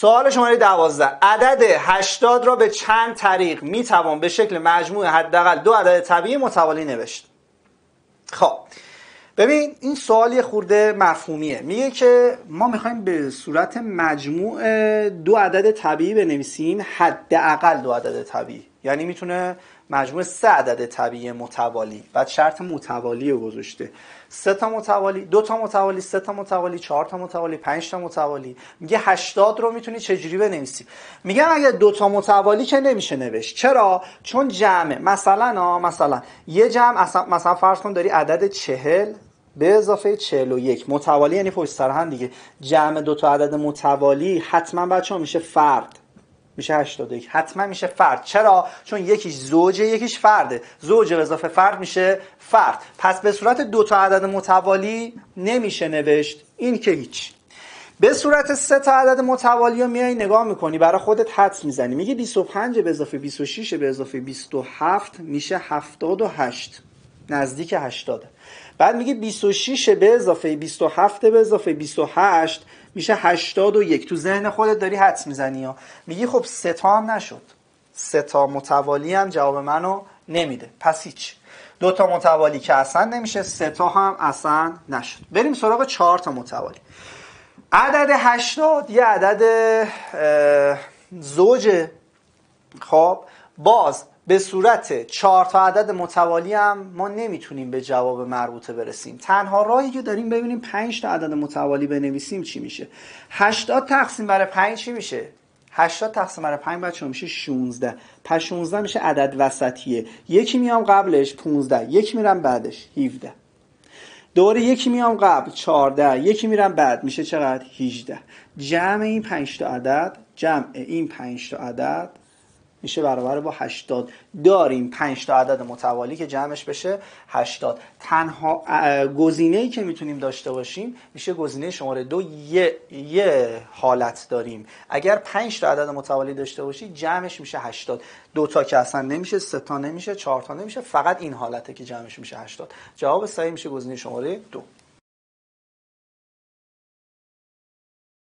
سوال شماره دوازده عدد 80 را به چند طریق میتوان به شکل مجموع حداقل دو عدد طبیعی متوالی نوشت خب ببین این سوال یه خورده مفهومیه میگه که ما میخوایم به صورت مجموع دو عدد طبیعی بنویسیم حداقل دو عدد طبیعی یعنی میتونه مجموع سه عدد طبیعی متوالی بعد شرط متوالی رو گذاشته سه تا متوالی دو تا متوالی سه تا متوالی چهار تا متوالی پنج تا متوالی میگه 80 رو میتونی چجوری بنویسی میگم اگه دو تا متوالی که نمیشه نوشت چرا چون جمعه مثلا مثلا یه جمع مثلا فرض کن داری عدد چهل به اضافه 41 متوالی یعنی پشت سر هم دیگه جمع دو تا عدد متوالی حتما بچه میشه فرد میشه 81 حتما میشه فرد چرا چون یکیش زوجه یکیش فرده زوج به اضافه فرد میشه فرد پس به صورت دو تا عدد متوالی نمیشه نوشت این که هیچ به صورت سه تا عدد متوالی رو میای نگاه میکنی برای خودت حدس میزنی میگه 25 به اضافه 26 به اضافه 27 میشه 78 نزدیک 80 بعد میگه 26 به اضافه 27 به اضافه 28 میشه 81 تو ذهن خودت داری حدس میزنی یا میگی خب ستا هم نشد سه متوالی هم جواب منو نمیده پس هیچ دو تا متوالی که اصلا نمیشه سه هم اصلا نشد بریم سراغ چهار تا متوالی عدد 80 یه عدد زوجه خب باز به صورت چهار تا عدد متوالی هم ما نمیتونیم به جواب مربوطه برسیم تنها راهی که داریم ببینیم 5 تا عدد متوالی بنویسیم چی میشه 80 تقسیم بر 5 چی میشه 80 تقسیم بر 5 بچه میشه 16 پس 16 میشه عدد وسطیه یکی میام قبلش 15 یک میرم بعدش 17 دوره یکی میام قبل 14 یکی میرم بعد میشه چقدر 18 جمع این 5 تا عدد جمع این 5 تا عدد میشه برابر با 80 داریم 5 تا عدد متوالی که جمعش بشه 80 تنها گزینه‌ای که میتونیم داشته باشیم میشه گزینه شماره دو یه, یه حالت داریم اگر 5 تا عدد متوالی داشته باشی جمعش میشه 80 دو تا که اصلا نمیشه سه تا نمیشه چهار تا نمیشه فقط این حالته که جمعش میشه 80 جواب صحیح میشه گزینه شماره دو